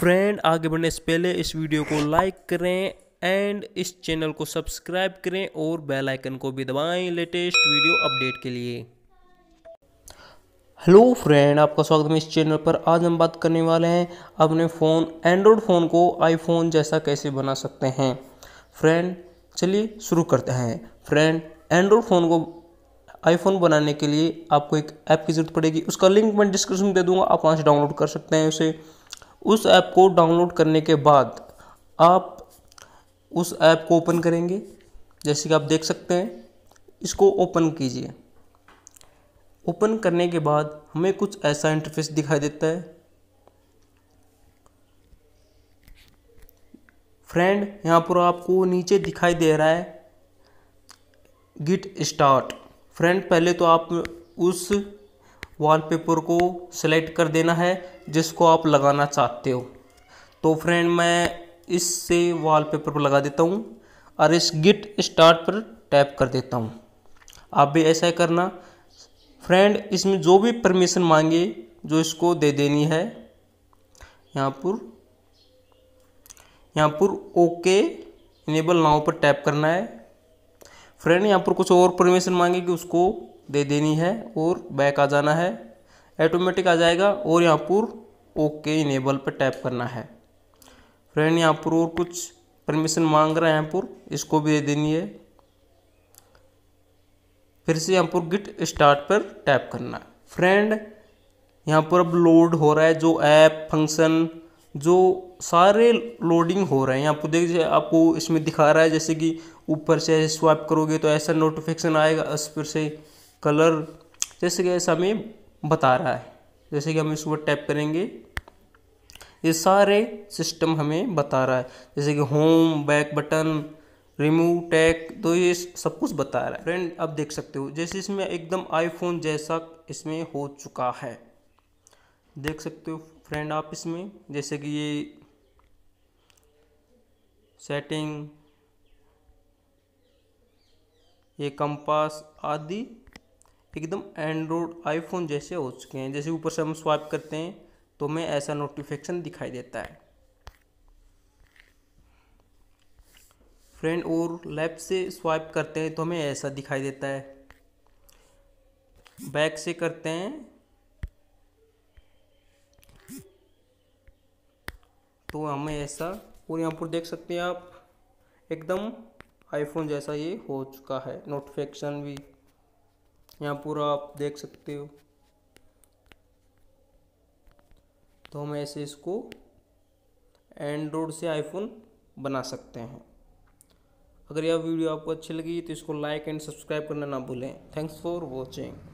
friend आगे बढ़ने से पहले इस वीडियो को लाइक करें एंड इस चैनल को सब्सक्राइब करें और बेल आइकन को भी दबाएं लेटेस्ट वीडियो अपडेट के लिए हेलो फ्रेंड आपका स्वागत है इस चैनल पर आज हम बात करने वाले हैं अपने फ़ोन एंड्रॉयड फ़ोन को आईफोन जैसा कैसे बना सकते हैं फ्रेंड चलिए शुरू करते हैं फ्रेंड एंड्रॉयड फ़ोन को आईफोन बनाने के लिए आपको एक ऐप की ज़रूरत पड़ेगी उसका लिंक मैं डिस्क्रिप्शन में दे दूँगा आप वहाँ से डाउनलोड कर सकते हैं उसे उस ऐप को डाउनलोड करने के बाद आप उस ऐप को ओपन करेंगे जैसे कि आप देख सकते हैं इसको ओपन कीजिए ओपन करने के बाद हमें कुछ ऐसा इंटरफेस दिखाई देता है फ्रेंड यहाँ पर आपको नीचे दिखाई दे रहा है गिट स्टार्ट फ्रेंड पहले तो आप उस वॉलपेपर को सिलेक्ट कर देना है जिसको आप लगाना चाहते हो तो फ्रेंड मैं इससे वॉलपेपर पर लगा देता हूँ और इस गिट स्टार्ट पर टैप कर देता हूँ आप भी ऐसा ही करना फ्रेंड इसमें जो भी परमिशन मांगे जो इसको दे देनी है यहाँ पर यहाँ पर ओके इनेबल नाव पर टैप करना है फ्रेंड यहाँ पर कुछ और परमिशन मांगे कि उसको दे देनी है और बैक आ जाना है ऐटोमेटिक आ जाएगा और यहाँ पर ओके इनेबल पर टैप करना है फ्रेंड यहाँ पर और कुछ परमिशन मांग रहा है यहाँ पर इसको भी दे देनी है फिर से यहाँ पर गिट स्टार्ट पर टैप करना है फ्रेंड यहाँ पर अब लोड हो रहा है जो ऐप फंक्शन जो सारे लोडिंग हो रहे हैं यहाँ पर देखिए आपको इसमें दिखा रहा है जैसे कि ऊपर से स्वाइप करोगे तो ऐसा नोटिफिकेशन आएगा उस पर से कलर जैसे कि ऐसा हमें बता रहा है जैसे कि हम इस पर टैप करेंगे ये सारे सिस्टम हमें बता रहा है जैसे कि home back button remove tag तो ये सब कुछ बता रहा है फ्रेंड आप देख सकते हो जैसे इसमें एकदम आईफोन जैसा इसमें हो चुका है देख सकते हो फ्रेंड आप इसमें जैसे कि ये सेटिंग ये कंपास आदि एकदम एंड्रॉयड आईफोन जैसे हो चुके हैं जैसे ऊपर से हम स्वाइप करते हैं तो हमें ऐसा नोटिफिकेशन दिखाई देता है फ्रेंड और लेफ्ट से स्वाइप करते हैं तो हमें ऐसा दिखाई देता है बैक से करते हैं तो हमें ऐसा और यहाँ पर देख सकते हैं आप एकदम आईफोन जैसा ये हो चुका है नोटिफिकेशन भी यहाँ पूरा आप देख सकते हो तो हम ऐसे इसको एंड्रॉयड से आईफोन बना सकते हैं अगर यह वीडियो आपको अच्छी लगी तो इसको लाइक एंड सब्सक्राइब करना ना भूलें थैंक्स फॉर वॉचिंग